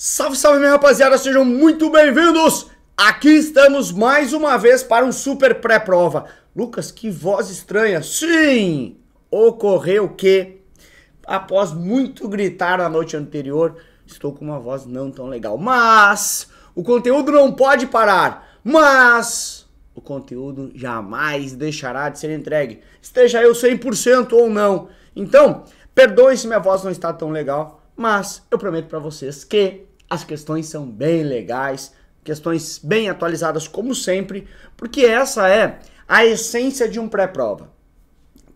Salve, salve, minha rapaziada, sejam muito bem-vindos! Aqui estamos mais uma vez para um super pré-prova. Lucas, que voz estranha! Sim! Ocorreu que, após muito gritar na noite anterior, estou com uma voz não tão legal. Mas o conteúdo não pode parar! Mas o conteúdo jamais deixará de ser entregue, esteja eu 100% ou não. Então, perdoe se minha voz não está tão legal, mas eu prometo para vocês que as questões são bem legais, questões bem atualizadas como sempre, porque essa é a essência de um pré-prova.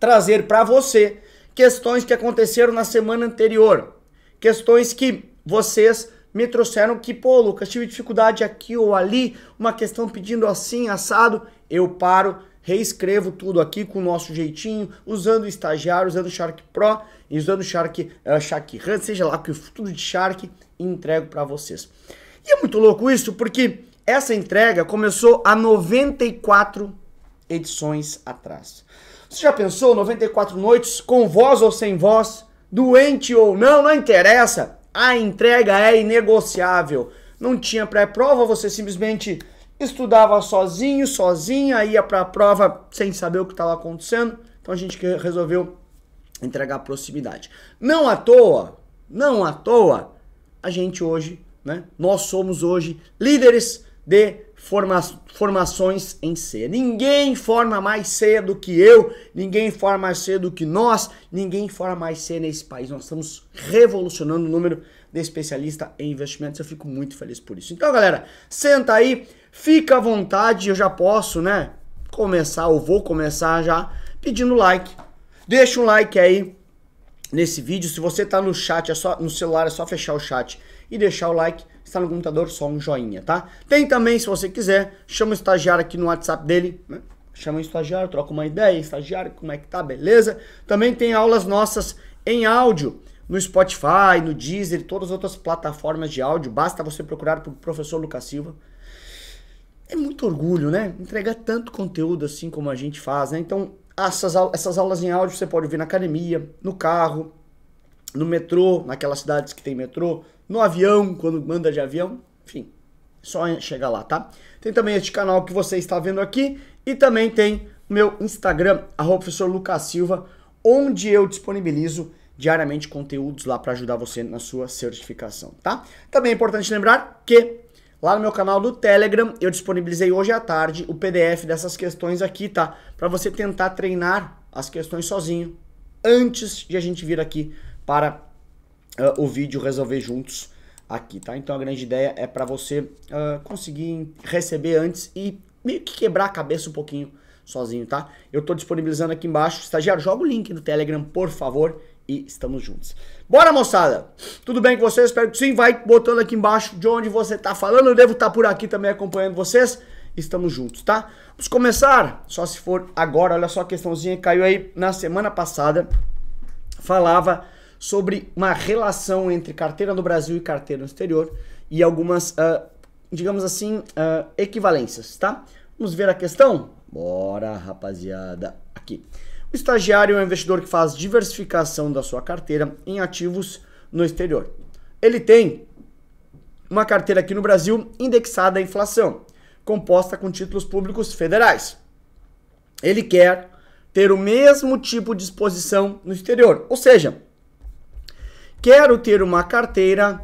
Trazer para você questões que aconteceram na semana anterior, questões que vocês me trouxeram que, pô, Lucas, tive dificuldade aqui ou ali, uma questão pedindo assim, assado, eu paro, reescrevo tudo aqui com o nosso jeitinho, usando o estagiário, usando o Shark Pro, usando o Shark, uh, Shark seja lá, tudo de Shark, entrego para vocês. E é muito louco isso, porque essa entrega começou há 94 edições atrás. Você já pensou 94 noites com voz ou sem voz, doente ou não, não interessa. A entrega é inegociável. Não tinha pré-prova, você simplesmente estudava sozinho, sozinha, ia para a prova sem saber o que estava acontecendo. Então a gente resolveu entregar proximidade. Não à toa, não à toa, a gente hoje, né? Nós somos hoje líderes de forma, formações em ceia. Ninguém forma mais ceia do que eu, ninguém forma mais ceia do que nós, ninguém forma mais ceia nesse país. Nós estamos revolucionando o número de especialista em investimentos. Eu fico muito feliz por isso. Então, galera, senta aí, fica à vontade, eu já posso, né? Começar, ou vou começar já pedindo like. Deixa um like aí nesse vídeo. Se você está no chat, é só, no celular é só fechar o chat e deixar o like. Está no computador, só um joinha, tá? Tem também, se você quiser, chama o estagiário aqui no WhatsApp dele, né? Chama o estagiário, troca uma ideia, estagiário, como é que tá, beleza? Também tem aulas nossas em áudio no Spotify, no Deezer, todas as outras plataformas de áudio. Basta você procurar por professor Lucas Silva. É muito orgulho, né? Entregar tanto conteúdo assim como a gente faz, né? Então, essas, essas aulas em áudio você pode ouvir na academia, no carro, no metrô, naquelas cidades que tem metrô, no avião, quando manda de avião, enfim, só é chegar lá, tá? Tem também este canal que você está vendo aqui e também tem o meu Instagram, arroba professor Lucas Silva, onde eu disponibilizo diariamente conteúdos lá para ajudar você na sua certificação, tá? Também é importante lembrar que Lá no meu canal do Telegram, eu disponibilizei hoje à tarde o PDF dessas questões aqui, tá? Para você tentar treinar as questões sozinho antes de a gente vir aqui para uh, o vídeo resolver juntos aqui, tá? Então a grande ideia é para você uh, conseguir receber antes e meio que quebrar a cabeça um pouquinho sozinho, tá? Eu tô disponibilizando aqui embaixo. Estagiário, joga o link do Telegram, por favor e estamos juntos. Bora, moçada! Tudo bem com vocês? Espero que sim. Vai botando aqui embaixo de onde você tá falando. Eu devo estar tá por aqui também acompanhando vocês. Estamos juntos, tá? Vamos começar, só se for agora. Olha só a questãozinha que caiu aí na semana passada. Falava sobre uma relação entre carteira no Brasil e carteira no exterior e algumas, uh, digamos assim, uh, equivalências, tá? Vamos ver a questão? Bora, rapaziada. Aqui. O estagiário é um investidor que faz diversificação da sua carteira em ativos no exterior. Ele tem uma carteira aqui no Brasil indexada à inflação, composta com títulos públicos federais. Ele quer ter o mesmo tipo de exposição no exterior, ou seja, quero ter uma carteira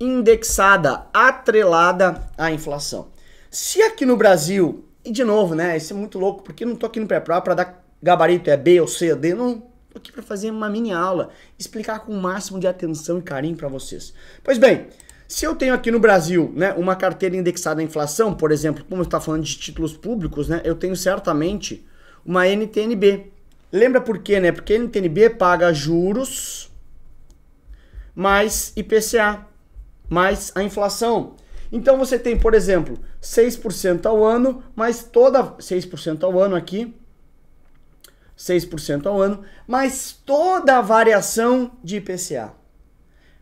indexada, atrelada à inflação. Se aqui no Brasil, e de novo, né, isso é muito louco, porque não tô aqui no pré prova para dar gabarito é B ou C ou D, não. Estou aqui para fazer uma mini aula, explicar com o máximo de atenção e carinho para vocês. Pois bem, se eu tenho aqui no Brasil né, uma carteira indexada à inflação, por exemplo, como está falando de títulos públicos, né, eu tenho certamente uma NTNB. Lembra por quê, né? Porque NTNB paga juros mais IPCA, mais a inflação. Então você tem, por exemplo, 6% ao ano, mais toda 6% ao ano aqui, 6% ao ano, mais toda a variação de IPCA,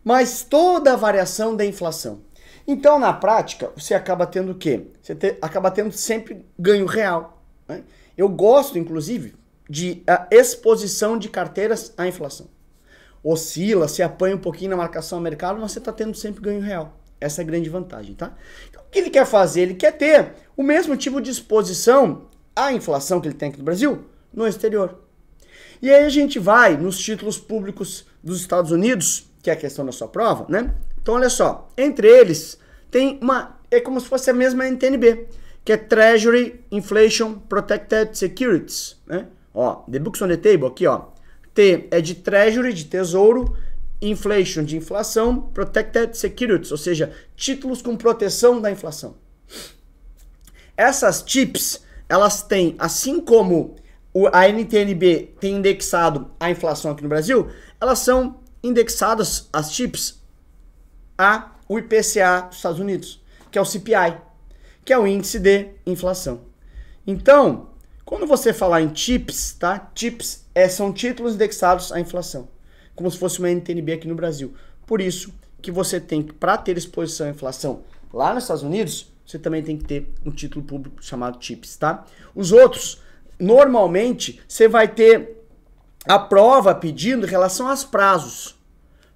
mais toda a variação da inflação. Então, na prática, você acaba tendo o quê? Você te, acaba tendo sempre ganho real. Né? Eu gosto, inclusive, de a exposição de carteiras à inflação. Oscila, se apanha um pouquinho na marcação a mercado, mas você está tendo sempre ganho real. Essa é a grande vantagem, tá? Então, o que ele quer fazer? Ele quer ter o mesmo tipo de exposição à inflação que ele tem aqui no Brasil, no exterior. E aí a gente vai nos títulos públicos dos Estados Unidos, que é a questão da sua prova, né? Então olha só, entre eles tem uma é como se fosse a mesma NTNB, que é Treasury Inflation Protected Securities, né? Ó, the books on the table aqui, ó. T é de Treasury, de tesouro, inflation de inflação, protected securities, ou seja, títulos com proteção da inflação. Essas TIPS, elas têm, assim como a NTNB tem indexado a inflação aqui no Brasil, elas são indexadas, as chips, a o IPCA dos Estados Unidos, que é o CPI, que é o índice de inflação. Então, quando você falar em chips, tá? Chips é, são títulos indexados à inflação, como se fosse uma NTNB aqui no Brasil. Por isso que você tem que, para ter exposição à inflação lá nos Estados Unidos, você também tem que ter um título público chamado chips, tá? Os outros normalmente você vai ter a prova pedindo em relação aos prazos,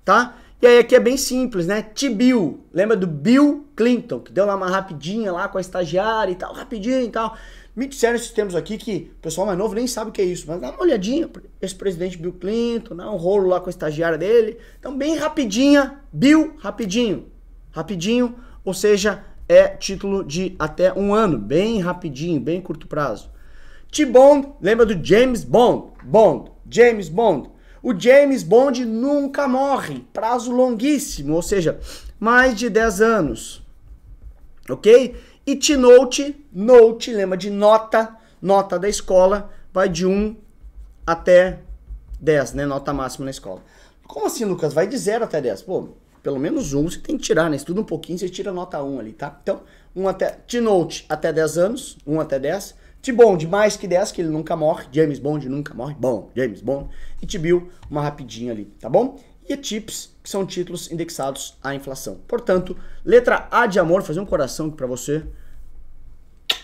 tá? E aí aqui é bem simples, né? T-Bill, lembra do Bill Clinton, que deu lá uma rapidinha lá com a estagiária e tal, rapidinho e tal. Me disseram esses termos aqui que o pessoal mais novo nem sabe o que é isso, mas dá uma olhadinha. Esse presidente Bill Clinton, né? um rolo lá com a estagiária dele. Então, bem rapidinha, Bill, rapidinho. Rapidinho, ou seja, é título de até um ano, bem rapidinho, bem curto prazo. T-Bond, lembra do James Bond? Bond, James Bond. O James Bond nunca morre, prazo longuíssimo, ou seja, mais de 10 anos. Ok? E T-Note, note, lembra de nota, nota da escola, vai de 1 até 10, né? Nota máxima na escola. Como assim, Lucas? Vai de 0 até 10? Pô, pelo menos 1 você tem que tirar, né? Estuda um pouquinho, você tira nota 1 ali, tá? Então, 1 até. T-Note até 10 anos, 1 até 10. T. Bond, mais que 10, que ele nunca morre. James Bond nunca morre. Bom, James Bond. E T. Bill, uma rapidinha ali, tá bom? E TIPS, que são títulos indexados à inflação. Portanto, letra A de amor, fazer um coração para você.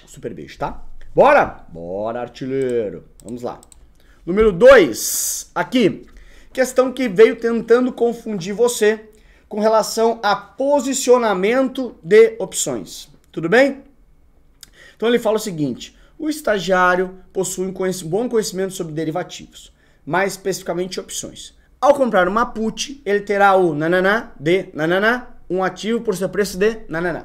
Super beijo, tá? Bora? Bora, artilheiro. Vamos lá. Número 2, aqui. Questão que veio tentando confundir você com relação a posicionamento de opções. Tudo bem? Então ele fala o seguinte: o estagiário possui um conhec bom conhecimento sobre derivativos, mais especificamente opções. Ao comprar uma put, ele terá o nananá de nananá, um ativo por seu preço de nananá.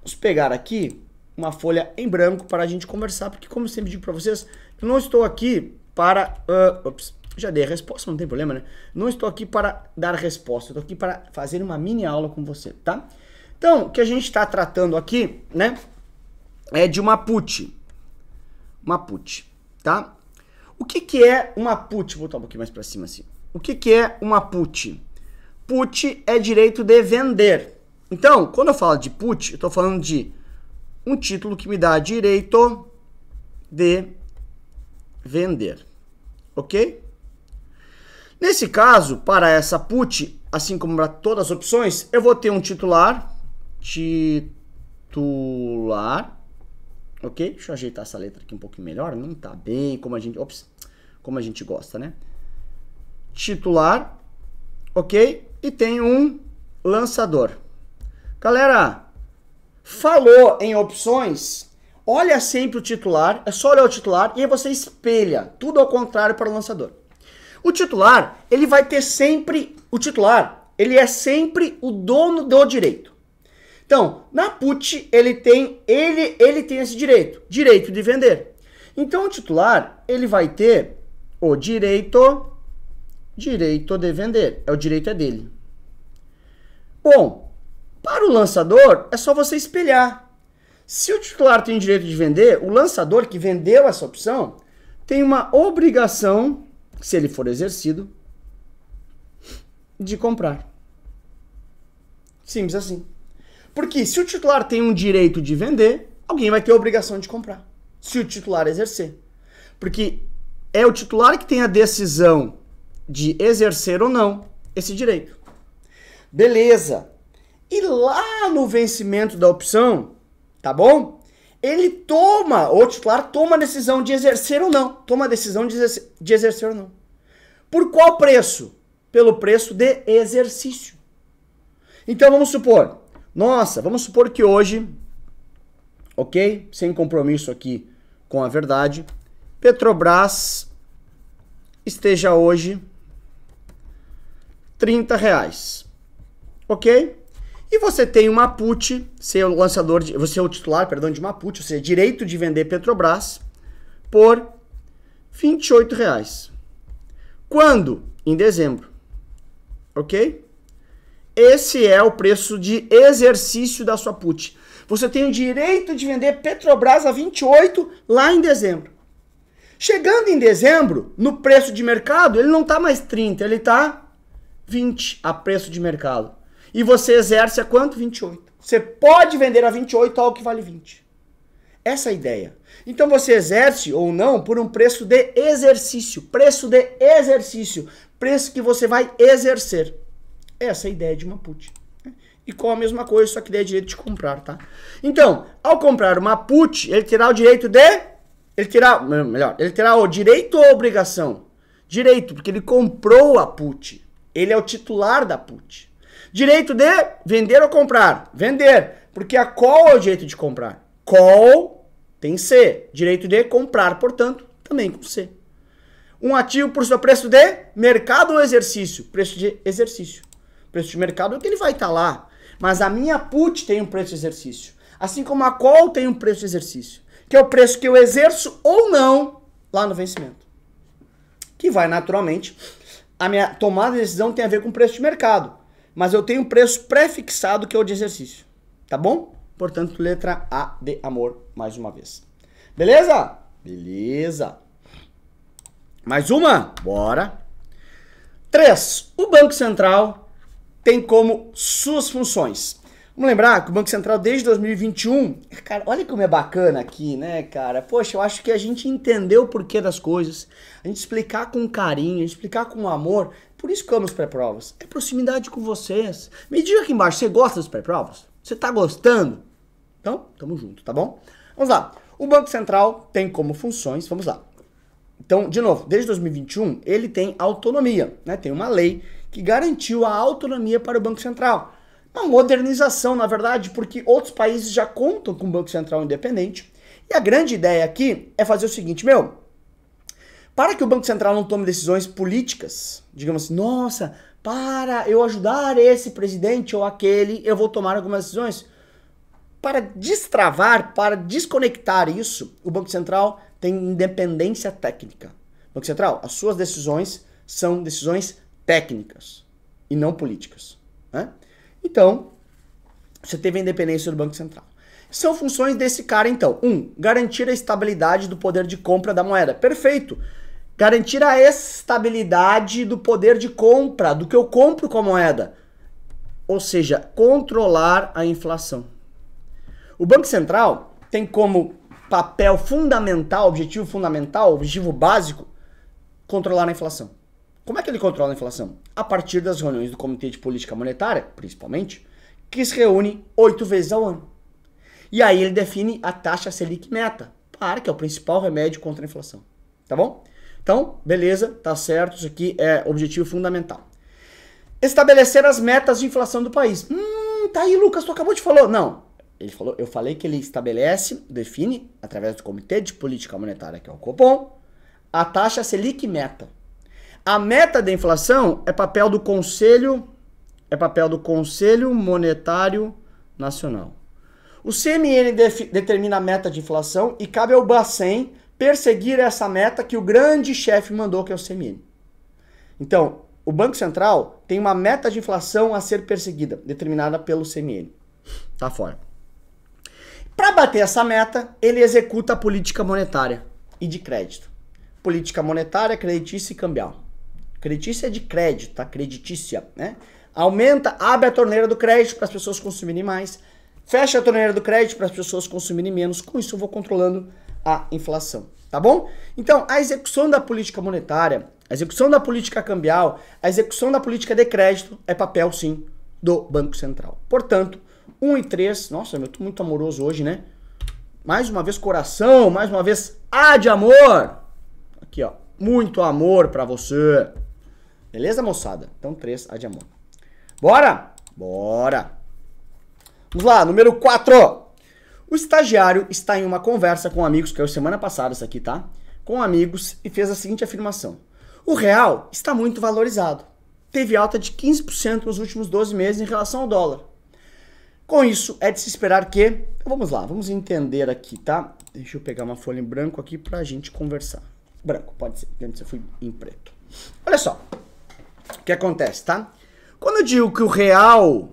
Vamos pegar aqui uma folha em branco para a gente conversar, porque como eu sempre digo para vocês, eu não estou aqui para... Uh, ops, já dei a resposta, não tem problema, né? Não estou aqui para dar resposta, estou aqui para fazer uma mini aula com você, tá? Então, o que a gente está tratando aqui, né, é de uma put uma put, tá? O que, que é uma put? Vou botar um pouquinho mais para cima assim. O que, que é uma put? Put é direito de vender. Então, quando eu falo de put, eu estou falando de um título que me dá direito de vender. Ok? Nesse caso, para essa put, assim como para todas as opções, eu vou ter um titular, titular, Ok? Deixa eu ajeitar essa letra aqui um pouquinho melhor. Não tá bem como a gente, ops, como a gente gosta, né? Titular, ok? E tem um lançador. Galera, falou em opções, olha sempre o titular, é só olhar o titular e aí você espelha tudo ao contrário para o lançador. O titular, ele vai ter sempre, o titular, ele é sempre o dono do direito. Então, na put, ele tem ele ele tem esse direito, direito de vender. Então, o titular, ele vai ter o direito direito de vender. É o direito é dele. Bom, para o lançador, é só você espelhar. Se o titular tem direito de vender, o lançador que vendeu essa opção tem uma obrigação, se ele for exercido, de comprar. Simples assim. Porque se o titular tem um direito de vender, alguém vai ter a obrigação de comprar. Se o titular exercer. Porque é o titular que tem a decisão de exercer ou não esse direito. Beleza. E lá no vencimento da opção, tá bom? Ele toma, o titular toma a decisão de exercer ou não. Toma a decisão de exercer, de exercer ou não. Por qual preço? Pelo preço de exercício. Então vamos supor, nossa, vamos supor que hoje, ok? Sem compromisso aqui com a verdade, Petrobras esteja hoje 30 reais, ok? E você tem uma put, você é o lançador, de, você é o titular, perdão, de uma put, ou seja, direito de vender Petrobras por 28 reais. Quando? Em dezembro, ok? Esse é o preço de exercício da sua put. Você tem o direito de vender Petrobras a 28 lá em dezembro. Chegando em dezembro, no preço de mercado, ele não está mais 30, ele está 20 a preço de mercado. E você exerce a quanto? 28. Você pode vender a 28 ao que vale 20. Essa é a ideia. Então você exerce ou não por um preço de exercício, preço de exercício, preço que você vai exercer. Essa é ideia de put né? E com a mesma coisa, só que daí é direito de comprar, tá? Então, ao comprar uma put, ele terá o direito de... Ele terá, melhor, ele terá o direito ou obrigação? Direito, porque ele comprou a put. Ele é o titular da put. Direito de vender ou comprar? Vender, porque a call é o direito de comprar. Call tem C. Direito de comprar, portanto, também com C. Um ativo por seu preço de mercado ou exercício? Preço de exercício preço de mercado, é que ele vai estar tá lá. Mas a minha put tem um preço de exercício. Assim como a call tem um preço de exercício. Que é o preço que eu exerço ou não lá no vencimento. Que vai naturalmente. A minha tomada de decisão tem a ver com o preço de mercado. Mas eu tenho um preço pré-fixado que é o de exercício. Tá bom? Portanto, letra A de amor mais uma vez. Beleza? Beleza. Mais uma? Bora. 3. O Banco Central tem como suas funções. Vamos lembrar que o Banco Central desde 2021, cara, olha como é bacana aqui, né, cara? Poxa, eu acho que a gente entendeu o porquê das coisas, a gente explicar com carinho, explicar com amor. Por isso que eu amo os pré-provas. É proximidade com vocês. Me diga aqui embaixo, você gosta dos pré-provas? Você tá gostando? Então, tamo junto, tá bom? Vamos lá. O Banco Central tem como funções, vamos lá. Então, de novo, desde 2021, ele tem autonomia, né? Tem uma lei que garantiu a autonomia para o Banco Central. Uma modernização, na verdade, porque outros países já contam com o Banco Central independente. E a grande ideia aqui é fazer o seguinte, meu, para que o Banco Central não tome decisões políticas, digamos assim, nossa, para eu ajudar esse presidente ou aquele, eu vou tomar algumas decisões. Para destravar, para desconectar isso, o Banco Central tem independência técnica. Banco Central, as suas decisões são decisões técnicas e não políticas. Né? Então, você teve a independência do Banco Central. São funções desse cara, então. Um, garantir a estabilidade do poder de compra da moeda. Perfeito. Garantir a estabilidade do poder de compra, do que eu compro com a moeda. Ou seja, controlar a inflação. O Banco Central tem como papel fundamental, objetivo fundamental, objetivo básico, controlar a inflação. Como é que ele controla a inflação? A partir das reuniões do Comitê de Política Monetária, principalmente, que se reúne oito vezes ao ano. E aí ele define a taxa Selic meta, para que é o principal remédio contra a inflação. Tá bom? Então, beleza, tá certo, isso aqui é objetivo fundamental. Estabelecer as metas de inflação do país. Hum, tá aí, Lucas, tu acabou de falar. Não, ele falou, eu falei que ele estabelece, define, através do Comitê de Política Monetária, que é o Copom, a taxa Selic meta. A meta da inflação é papel do Conselho, é papel do Conselho Monetário Nacional. O CMN determina a meta de inflação e cabe ao Bacen perseguir essa meta que o grande chefe mandou, que é o CMN. Então, o Banco Central tem uma meta de inflação a ser perseguida, determinada pelo CMN. Tá fora. Para bater essa meta, ele executa a política monetária e de crédito. Política monetária, creditícia e cambial. Creditícia é de crédito, tá? Creditícia, né? Aumenta, abre a torneira do crédito para as pessoas consumirem mais. Fecha a torneira do crédito para as pessoas consumirem menos. Com isso eu vou controlando a inflação, tá bom? Então, a execução da política monetária, a execução da política cambial, a execução da política de crédito é papel sim do Banco Central. Portanto, 1 e 3, nossa, eu tô muito amoroso hoje, né? Mais uma vez coração, mais uma vez há de amor. Aqui, ó, muito amor para você. Beleza, moçada? Então, 3 A Bora? Bora! Vamos lá, número 4. O estagiário está em uma conversa com amigos, que é o semana passada isso aqui, tá? Com amigos e fez a seguinte afirmação. O real está muito valorizado. Teve alta de 15% nos últimos 12 meses em relação ao dólar. Com isso, é de se esperar que... Então, vamos lá, vamos entender aqui, tá? Deixa eu pegar uma folha em branco aqui pra gente conversar. Branco, pode ser, antes eu fui em preto. Olha só, o que acontece, tá? Quando eu digo que o real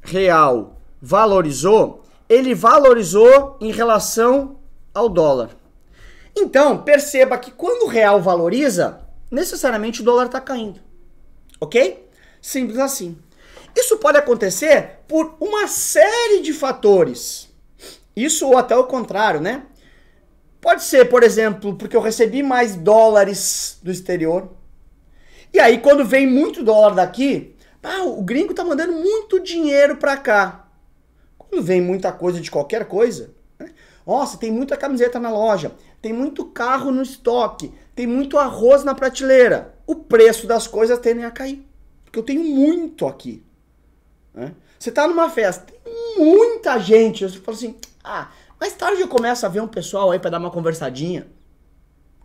real valorizou, ele valorizou em relação ao dólar. Então, perceba que quando o real valoriza, necessariamente o dólar está caindo. OK? Simples assim. Isso pode acontecer por uma série de fatores. Isso ou até o contrário, né? Pode ser, por exemplo, porque eu recebi mais dólares do exterior. E aí, quando vem muito dólar daqui, pá, o gringo tá mandando muito dinheiro para cá. Quando vem muita coisa de qualquer coisa, né? nossa, tem muita camiseta na loja, tem muito carro no estoque, tem muito arroz na prateleira. O preço das coisas tendem a cair. Porque eu tenho muito aqui. Né? Você tá numa festa, tem muita gente. Você fala assim, ah, mais tarde eu começo a ver um pessoal aí para dar uma conversadinha.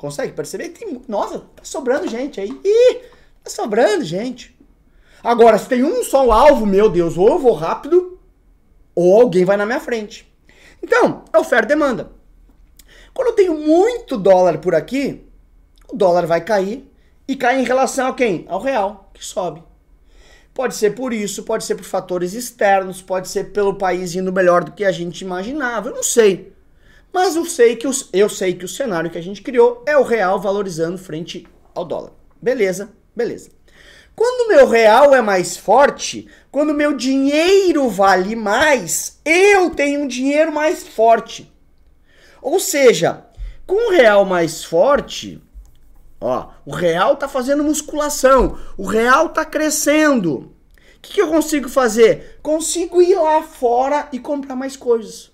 Consegue perceber? Tem, nossa, tá sobrando gente aí. Ih, tá sobrando gente. Agora, se tem um só alvo, meu Deus, ou eu vou rápido, ou alguém vai na minha frente. Então, é oferta e demanda. Quando eu tenho muito dólar por aqui, o dólar vai cair e cai em relação a quem? Ao real, que sobe. Pode ser por isso, pode ser por fatores externos, pode ser pelo país indo melhor do que a gente imaginava, eu não sei. Mas eu sei que os, eu sei que o cenário que a gente criou é o real valorizando frente ao dólar. Beleza, beleza. Quando meu real é mais forte, quando meu dinheiro vale mais, eu tenho um dinheiro mais forte. Ou seja, com o real mais forte, ó, o real tá fazendo musculação, o real tá crescendo. O que, que eu consigo fazer? Consigo ir lá fora e comprar mais coisas.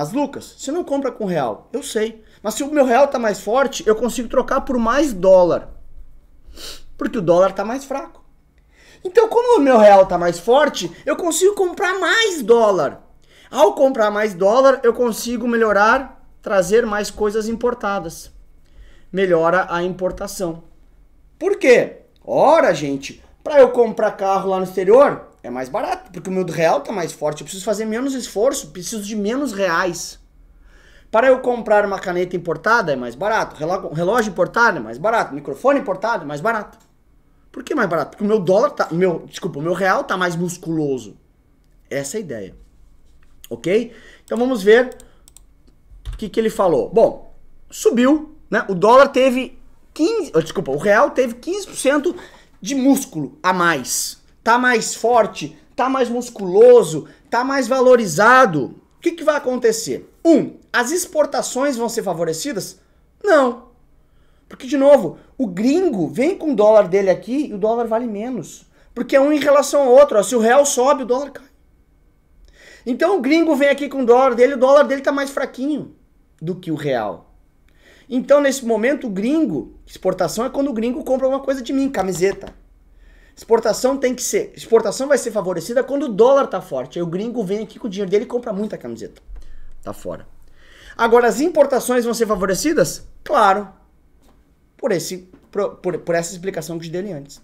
Mas Lucas, você não compra com real. Eu sei. Mas se o meu real tá mais forte, eu consigo trocar por mais dólar. Porque o dólar tá mais fraco. Então, como o meu real tá mais forte, eu consigo comprar mais dólar. Ao comprar mais dólar, eu consigo melhorar, trazer mais coisas importadas. Melhora a importação. Por quê? Ora, gente, para eu comprar carro lá no exterior, é mais barato, porque o meu real está mais forte. Eu preciso fazer menos esforço, preciso de menos reais. Para eu comprar uma caneta importada é mais barato, relógio importado é mais barato, microfone importado é mais barato. Por que mais barato? Porque o meu dólar tá, meu, desculpa, o meu real tá mais musculoso. Essa é a ideia. OK? Então vamos ver o que que ele falou. Bom, subiu, né? O dólar teve 15, oh, desculpa, o real teve 15% de músculo a mais tá mais forte, tá mais musculoso, tá mais valorizado, o que, que vai acontecer? Um, as exportações vão ser favorecidas? Não. Porque, de novo, o gringo vem com o dólar dele aqui e o dólar vale menos. Porque é um em relação ao outro. Ó, se o real sobe, o dólar cai. Então o gringo vem aqui com o dólar dele, o dólar dele tá mais fraquinho do que o real. Então, nesse momento, o gringo, exportação é quando o gringo compra uma coisa de mim, camiseta. Exportação tem que ser. Exportação vai ser favorecida quando o dólar tá forte. Aí o gringo vem aqui com o dinheiro dele e compra muita camiseta. Tá fora. Agora, as importações vão ser favorecidas? Claro. Por, esse, por, por, por essa explicação que eu te dei antes.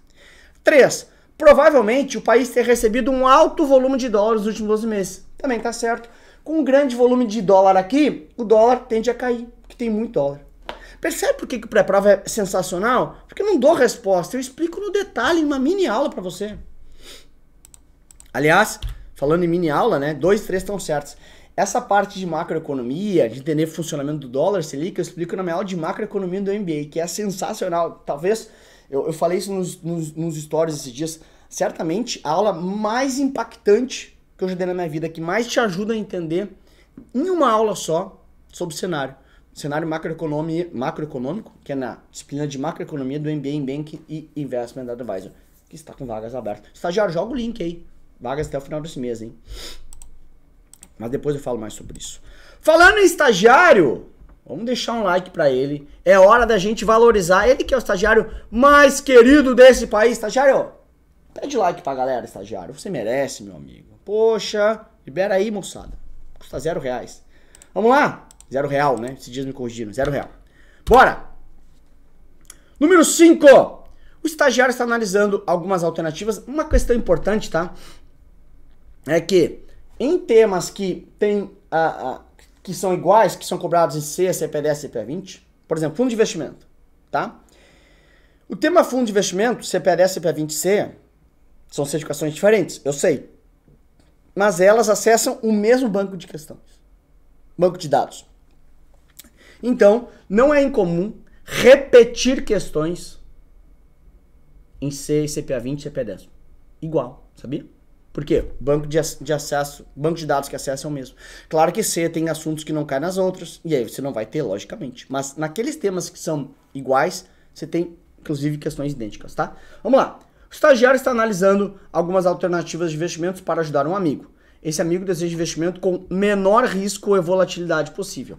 Três. Provavelmente o país ter recebido um alto volume de dólares nos últimos 12 meses. Também tá certo. Com um grande volume de dólar aqui, o dólar tende a cair, porque tem muito dólar. Percebe por que, que o pré-prova é sensacional? Porque eu não dou resposta, eu explico no detalhe, em uma mini aula para você. Aliás, falando em mini aula, né? Dois, três estão certos. Essa parte de macroeconomia, de entender o funcionamento do dólar se liga, eu explico na minha aula de macroeconomia do MBA, que é sensacional. Talvez, eu, eu falei isso nos, nos, nos stories esses dias, certamente a aula mais impactante que eu já dei na minha vida, que mais te ajuda a entender em uma aula só sobre o cenário cenário macroeconômico, que é na disciplina de macroeconomia do MBA em Bank e Investment Advisor, que está com vagas abertas. Estagiário, joga o link aí. Vagas até o final desse mês, hein? Mas depois eu falo mais sobre isso. Falando em estagiário, vamos deixar um like para ele. É hora da gente valorizar ele que é o estagiário mais querido desse país. Estagiário, pede like pra galera, estagiário. Você merece, meu amigo. Poxa, libera aí, moçada. Custa zero reais. Vamos lá? Zero real, né? Esses dias me corrigiram. Zero real. Bora! Número 5. O estagiário está analisando algumas alternativas. Uma questão importante, tá? É que em temas que tem a, que são iguais, que são cobrados em C, CPDS, CPA20, por exemplo, fundo de investimento, tá? O tema fundo de investimento, CPDS, CPA20C, são certificações diferentes, eu sei. Mas elas acessam o mesmo banco de questões, banco de dados. Então, não é incomum repetir questões em C, CPA20, CPA10. Igual, sabia? Por quê? Banco de, de, acesso, banco de dados que acessa é o mesmo. Claro que C tem assuntos que não caem nas outras, e aí você não vai ter, logicamente. Mas naqueles temas que são iguais, você tem, inclusive, questões idênticas, tá? Vamos lá. O estagiário está analisando algumas alternativas de investimentos para ajudar um amigo. Esse amigo deseja investimento com menor risco e volatilidade possível.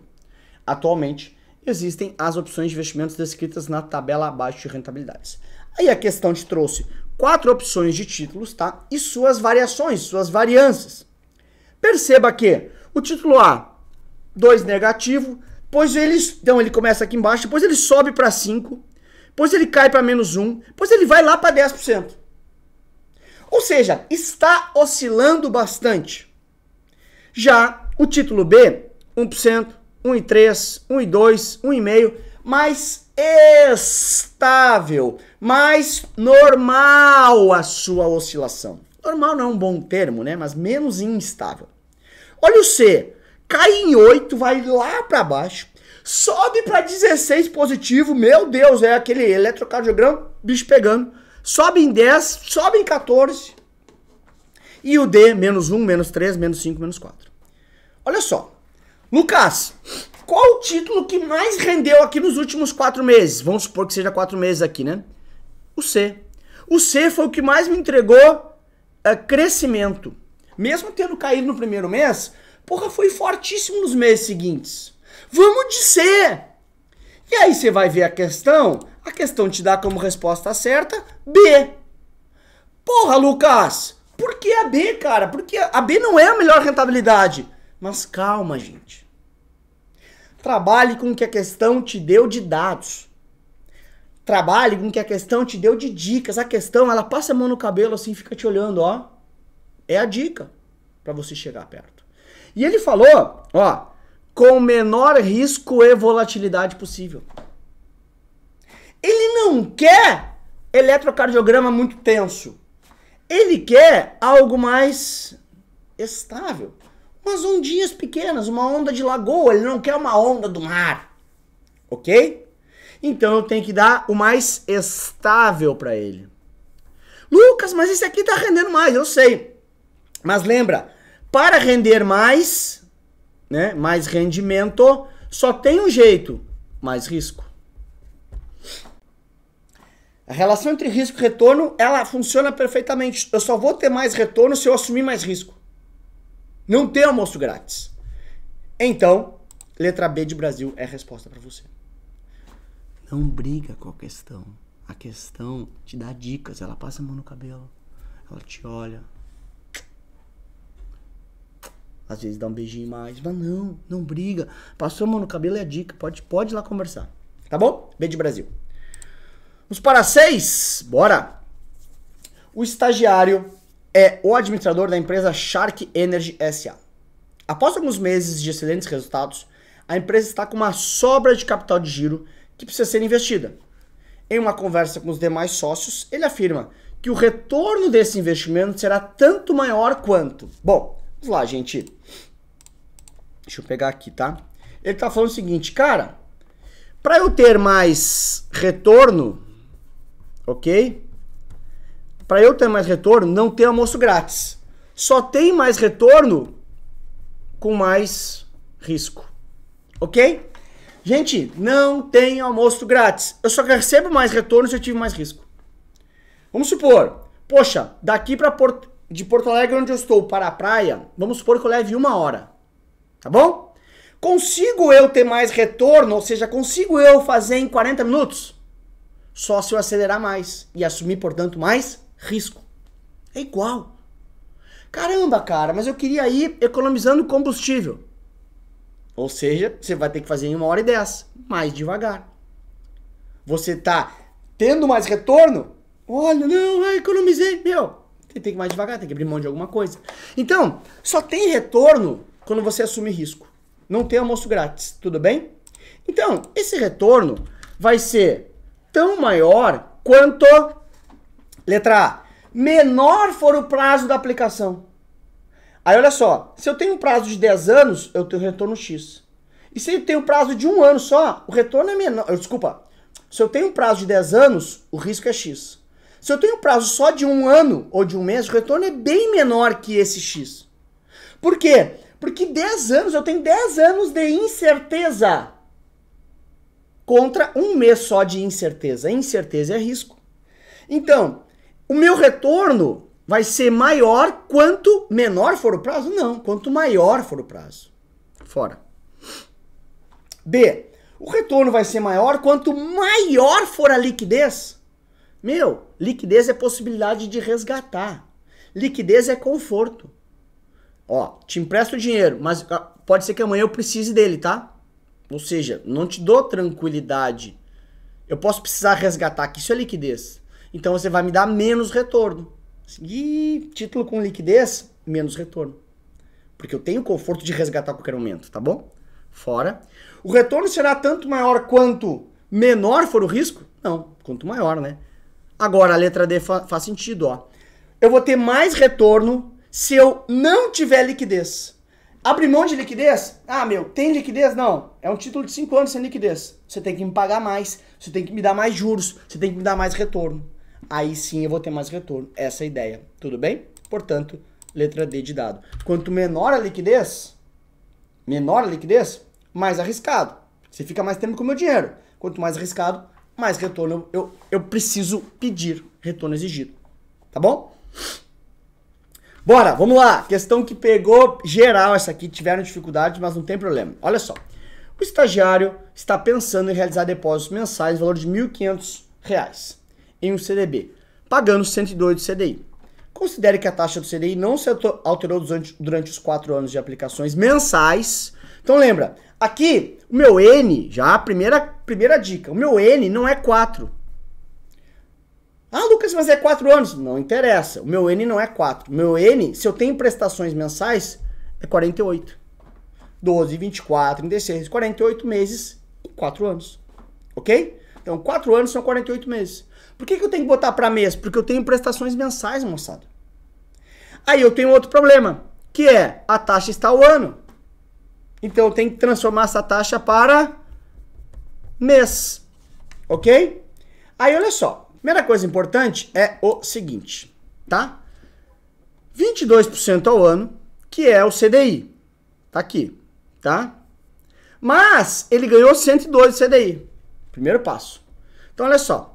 Atualmente, existem as opções de investimentos descritas na tabela abaixo de rentabilidades. Aí a questão te trouxe quatro opções de títulos, tá? E suas variações, suas varianças. Perceba que o título A, 2 negativo, pois ele, então ele começa aqui embaixo, depois ele sobe para 5, depois ele cai para menos 1, depois ele vai lá para 10%. Ou seja, está oscilando bastante. Já o título B, 1%, 1,3, 1,2, 1,5, mais estável, mais normal a sua oscilação. Normal não é um bom termo, né? Mas menos instável. Olha o C, cai em 8, vai lá para baixo, sobe para 16 positivo, meu Deus, é aquele eletrocardiograma, bicho pegando. Sobe em 10, sobe em 14. E o D, menos 1, menos 3, menos 5, menos 4. Olha só, Lucas, qual o título que mais rendeu aqui nos últimos quatro meses? Vamos supor que seja quatro meses aqui, né? O C. O C foi o que mais me entregou uh, crescimento. Mesmo tendo caído no primeiro mês, porra, foi fortíssimo nos meses seguintes. Vamos de C! E aí você vai ver a questão, a questão te dá como resposta certa B. Porra, Lucas, por que a B, cara? Porque a B não é a melhor rentabilidade. Mas calma, gente. Trabalhe com o que a questão te deu de dados. Trabalhe com o que a questão te deu de dicas. A questão, ela passa a mão no cabelo assim, fica te olhando, ó. É a dica para você chegar perto. E ele falou, ó, com o menor risco e volatilidade possível. Ele não quer eletrocardiograma muito tenso. Ele quer algo mais estável umas ondinhas pequenas, uma onda de lagoa, ele não quer uma onda do mar. OK? Então eu tenho que dar o mais estável para ele. Lucas, mas esse aqui está rendendo mais, eu sei. Mas lembra, para render mais, né, mais rendimento, só tem um jeito, mais risco. A relação entre risco e retorno, ela funciona perfeitamente. Eu só vou ter mais retorno se eu assumir mais risco. Não tem almoço grátis. Então, letra B de Brasil é a resposta para você. Não briga com a questão. A questão te dá dicas. Ela passa a mão no cabelo. Ela te olha. Às vezes dá um beijinho mais. Mas não, não briga. Passou a mão no cabelo é a dica. Pode, pode ir lá conversar. Tá bom? B de Brasil. Vamos para seis. Bora! O estagiário é o administrador da empresa Shark Energy SA. Após alguns meses de excelentes resultados, a empresa está com uma sobra de capital de giro que precisa ser investida. Em uma conversa com os demais sócios, ele afirma que o retorno desse investimento será tanto maior quanto. Bom, vamos lá, gente. Deixa eu pegar aqui, tá? Ele tá falando o seguinte, cara, para eu ter mais retorno, ok? para eu ter mais retorno, não tem almoço grátis. Só tem mais retorno com mais risco. Ok? Gente, não tem almoço grátis. Eu só recebo mais retorno se eu tiver mais risco. Vamos supor, poxa, daqui para Porto, de Porto Alegre, onde eu estou, para a praia, vamos supor que eu leve uma hora. Tá bom? Consigo eu ter mais retorno, ou seja, consigo eu fazer em 40 minutos? Só se eu acelerar mais e assumir, portanto, mais risco. É igual. Caramba, cara, mas eu queria ir economizando combustível. Ou seja, você vai ter que fazer em uma hora e dez, mais devagar. Você tá tendo mais retorno? Olha, não, eu economizei, meu. Tem que ir mais devagar, tem que abrir mão de alguma coisa. Então, só tem retorno quando você assume risco. Não tem almoço grátis, tudo bem? Então, esse retorno vai ser tão maior quanto Letra A. Menor for o prazo da aplicação. Aí olha só, se eu tenho um prazo de 10 anos, eu tenho retorno X. E se eu tenho um prazo de um ano só, o retorno é menor. Desculpa. Se eu tenho um prazo de 10 anos, o risco é X. Se eu tenho um prazo só de um ano ou de um mês, o retorno é bem menor que esse X. Por quê? Porque 10 anos, eu tenho 10 anos de incerteza contra um mês só de incerteza. Incerteza é risco. Então, o meu retorno vai ser maior quanto menor for o prazo? Não, quanto maior for o prazo. Fora. B. O retorno vai ser maior quanto maior for a liquidez. Meu, liquidez é possibilidade de resgatar. Liquidez é conforto. Ó, te empresto dinheiro, mas ah, pode ser que amanhã eu precise dele, tá? Ou seja, não te dou tranquilidade. Eu posso precisar resgatar, isso é liquidez. Então você vai me dar menos retorno. E título com liquidez, menos retorno. Porque eu tenho o conforto de resgatar a qualquer momento, tá bom? Fora. O retorno será tanto maior quanto menor for o risco? Não, quanto maior, né? Agora a letra D fa faz sentido, ó. Eu vou ter mais retorno se eu não tiver liquidez. Abrir mão de liquidez? Ah, meu, tem liquidez? Não. É um título de 5 anos sem liquidez. Você tem que me pagar mais, você tem que me dar mais juros, você tem que me dar mais retorno aí sim eu vou ter mais retorno. Essa é a ideia, tudo bem? Portanto, letra D de dado. Quanto menor a liquidez, menor a liquidez, mais arriscado. Você fica mais tempo com o meu dinheiro. Quanto mais arriscado, mais retorno eu, eu, eu preciso pedir, retorno exigido. Tá bom? Bora, vamos lá. Questão que pegou geral essa aqui, tiveram dificuldade, mas não tem problema. Olha só. O estagiário está pensando em realizar depósitos mensais no valor de R$ 1.500 em um CDB, pagando 102 de CDI. Considere que a taxa do CDI não se alterou durante os quatro anos de aplicações mensais. Então lembra, aqui o meu N, já a primeira, primeira dica, o meu N não é 4. Ah, Lucas, mas é 4 anos. Não interessa, o meu N não é 4. O meu N, se eu tenho prestações mensais, é 48. 12, 24, 36, 48 meses e 4 anos. Ok? Então 4 anos são 48 meses. Por que, que eu tenho que botar para mês? Porque eu tenho prestações mensais, moçada. Aí eu tenho outro problema, que é a taxa está ao ano. Então eu tenho que transformar essa taxa para mês. Ok? Aí olha só. Primeira coisa importante é o seguinte, tá? 22% ao ano, que é o CDI. Tá aqui, tá? Mas ele ganhou 112 CDI. Primeiro passo. Então olha só.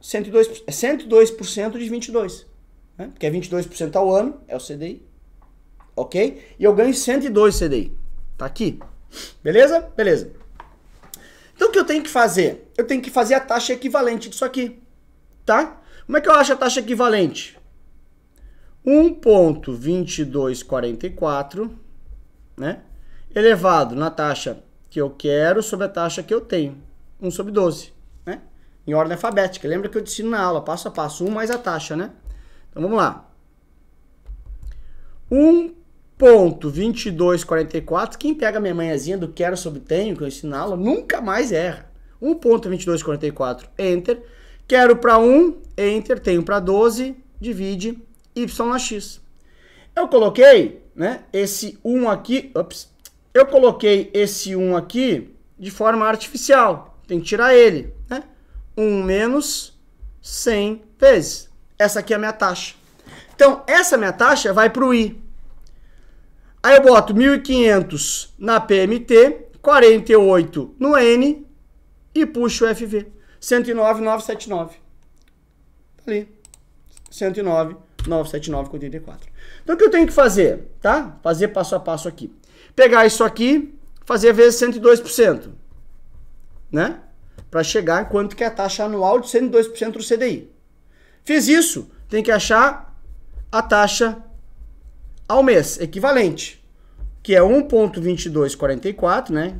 102%, 102% é de 22%. Né? Porque é 22% ao ano, é o CDI. Ok? E eu ganho 102 CDI. Tá aqui. Beleza? Beleza. Então o que eu tenho que fazer? Eu tenho que fazer a taxa equivalente disso aqui. Tá? Como é que eu acho a taxa equivalente? 1.2244, né? Elevado na taxa que eu quero sobre a taxa que eu tenho. 1 sobre 12 em ordem alfabética. Lembra que eu ensino na aula, passo a passo, 1 um mais a taxa, né? Então vamos lá. 1.2244, quem pega minha manhãzinha do quero sobre tenho, que eu ensino na aula, nunca mais erra. 1.2244, enter. Quero para 1, enter, tenho para 12, divide, y na x. Eu coloquei, né, esse 1 aqui, ups, eu coloquei esse 1 aqui de forma artificial, tem que tirar ele, né? 1 menos 100 vezes. Essa aqui é a minha taxa. Então, essa minha taxa vai para o I. Aí eu boto 1.500 na PMT, 48 no N e puxo o FV. 109,979. Tá ali. 109,979,84. Então, o que eu tenho que fazer? Tá? Fazer passo a passo aqui. Pegar isso aqui, fazer vezes 102%. Né? para chegar quanto que é a taxa anual de 102% do CDI. Fiz isso, tem que achar a taxa ao mês equivalente, que é 1.2244, né?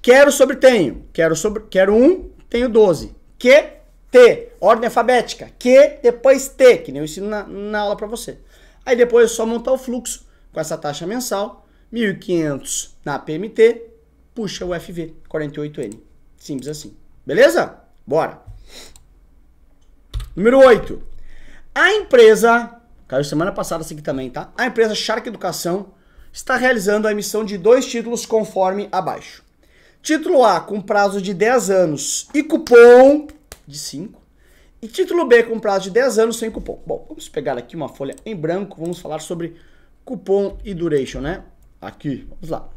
Quero sobre tenho, quero sobre quero 1, tenho 12. Que T, ordem alfabética, que depois T, que nem eu ensino na, na aula para você. Aí depois é só montar o fluxo com essa taxa mensal, 1.500 na PMT, puxa o FV48N. Simples assim. Beleza? Bora. Número 8. A empresa, caiu semana passada essa aqui também, tá? A empresa Shark Educação está realizando a emissão de dois títulos conforme abaixo. Título A com prazo de 10 anos e cupom de 5. E título B com prazo de 10 anos sem cupom. Bom, vamos pegar aqui uma folha em branco, vamos falar sobre cupom e duration, né? Aqui, vamos lá.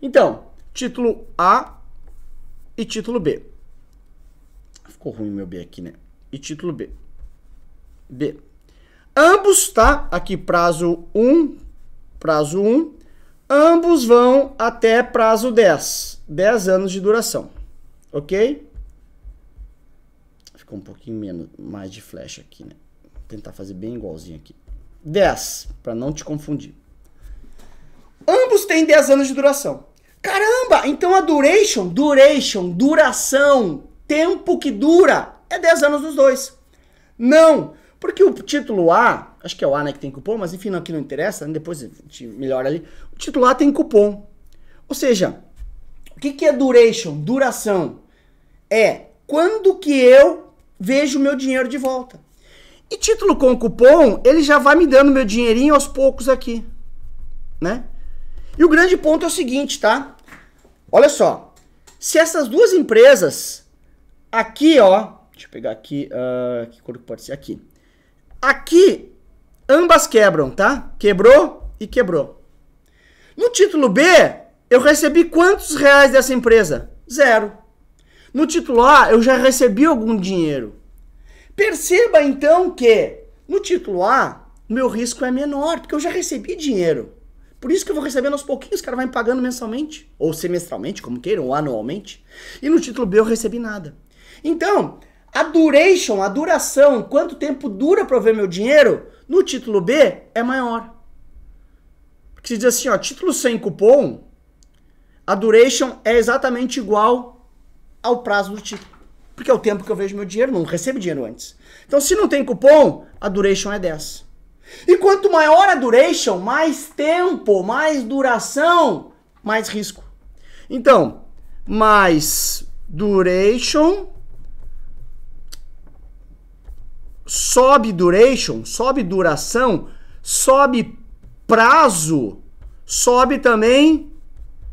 Então, título A e título B. Ficou ruim meu B aqui, né? E título B. B. Ambos, tá? Aqui prazo 1, prazo 1. Ambos vão até prazo 10. 10 anos de duração. Ok? Ficou um pouquinho menos, mais de flecha aqui, né? Vou tentar fazer bem igualzinho aqui. 10, para não te confundir. Ambos têm 10 anos de duração. Caramba! Então a duration, duration, duração, tempo que dura, é 10 anos dos dois. Não! Porque o título A, acho que é o A né, que tem cupom, mas enfim, não, aqui não interessa, né, depois a gente melhora ali. O título A tem cupom. Ou seja, o que, que é duration, duração? É quando que eu vejo meu dinheiro de volta. E título com cupom, ele já vai me dando meu dinheirinho aos poucos aqui, né? E o grande ponto é o seguinte, tá? Olha só, se essas duas empresas aqui, ó, deixa eu pegar aqui, uh, que cor que pode ser aqui. Aqui, ambas quebram, tá? Quebrou e quebrou. No título B, eu recebi quantos reais dessa empresa? Zero. No título A, eu já recebi algum dinheiro. Perceba então que no título A, meu risco é menor, porque eu já recebi dinheiro. Por isso que eu vou recebendo aos pouquinhos, o cara vai me pagando mensalmente, ou semestralmente, como queiram, ou anualmente. E no título B eu recebi nada. Então, a duration, a duração, quanto tempo dura para eu ver meu dinheiro, no título B é maior. Porque se diz assim, ó, título sem cupom, a duration é exatamente igual ao prazo do título. Porque é o tempo que eu vejo meu dinheiro, não recebo dinheiro antes. Então, se não tem cupom, a duration é 10. E quanto maior a duration, mais tempo, mais duração, mais risco. Então, mais duration sobe duration, sobe duração, sobe prazo, sobe também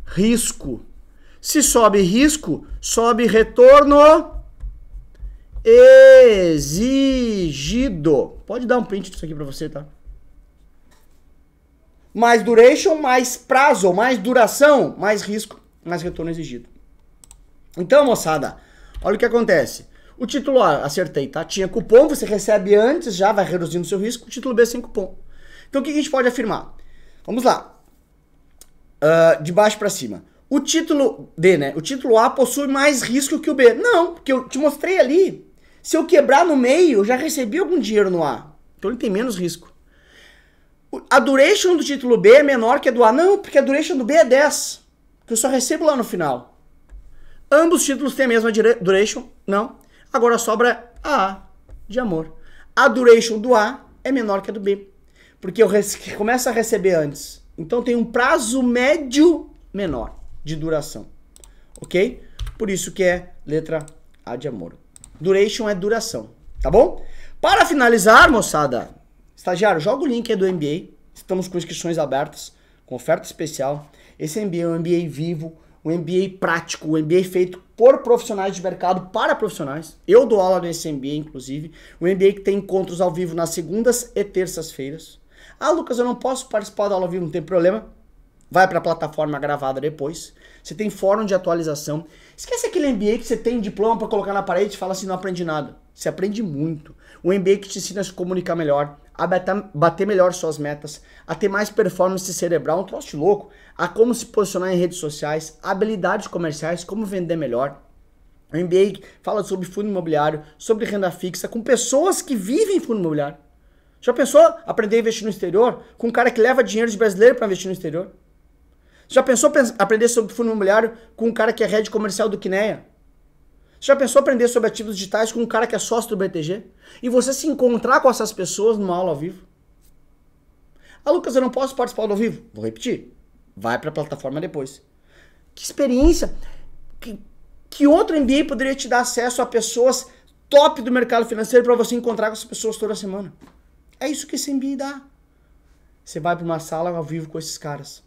risco. Se sobe risco, sobe retorno exigido. Pode dar um print disso aqui para você, tá? Mais duration, mais prazo, mais duração, mais risco, mais retorno exigido. Então, moçada, olha o que acontece. O título A, acertei, tá? Tinha cupom, você recebe antes, já vai reduzindo o seu risco. O título B é sem cupom. Então, o que a gente pode afirmar? Vamos lá. Uh, de baixo para cima. O título D, né? O título A possui mais risco que o B. Não, porque eu te mostrei ali se eu quebrar no meio, eu já recebi algum dinheiro no A. Então ele tem menos risco. A duration do título B é menor que a do A. Não, porque a duration do B é 10. Que eu só recebo lá no final. Ambos os títulos têm a mesma duration? Não. Agora sobra a A de amor. A duration do A é menor que a do B. Porque eu começo a receber antes. Então tem um prazo médio menor de duração. Ok? Por isso que é letra A de amor. Duration é duração, tá bom? Para finalizar, moçada, estagiário, joga o link aí do MBA. Estamos com inscrições abertas, com oferta especial. Esse MBA é um MBA vivo, um MBA prático, um MBA feito por profissionais de mercado para profissionais. Eu dou aula nesse MBA, inclusive. Um MBA que tem encontros ao vivo nas segundas e terças-feiras. Ah, Lucas, eu não posso participar da aula ao vivo, não tem problema. Vai para a plataforma gravada depois. Você tem fórum de atualização. Esquece aquele MBA que você tem diploma para colocar na parede e fala assim, não aprendi nada. Você aprende muito. O MBA que te ensina a se comunicar melhor, a bater melhor suas metas, a ter mais performance cerebral, é um troço louco, a como se posicionar em redes sociais, habilidades comerciais, como vender melhor. O MBA fala sobre fundo imobiliário, sobre renda fixa, com pessoas que vivem fundo imobiliário. Já pensou aprender a investir no exterior com um cara que leva dinheiro de brasileiro para investir no exterior? Você Já pensou aprender sobre fundo imobiliário com um cara que é head comercial do Quineia? Já pensou aprender sobre ativos digitais com um cara que é sócio do BTG? E você se encontrar com essas pessoas numa aula ao vivo? Ah, Lucas, eu não posso participar do ao vivo. Vou repetir. Vai para a plataforma depois. Que experiência! Que, que outro MBA poderia te dar acesso a pessoas top do mercado financeiro para você encontrar com essas pessoas toda semana? É isso que esse MBA dá. Você vai para uma sala ao vivo com esses caras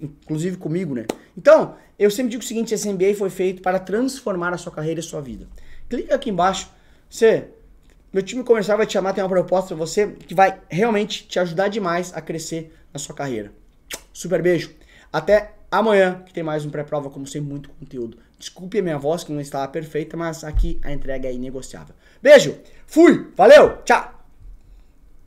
inclusive comigo, né? Então, eu sempre digo o seguinte, esse MBA foi feito para transformar a sua carreira e a sua vida. Clica aqui embaixo, você, meu time comercial vai te chamar, tem uma proposta para você que vai realmente te ajudar demais a crescer na sua carreira. Super beijo, até amanhã que tem mais um pré-prova, como sempre, muito conteúdo. Desculpe a minha voz que não estava perfeita, mas aqui a entrega é inegociável. Beijo, fui, valeu, tchau!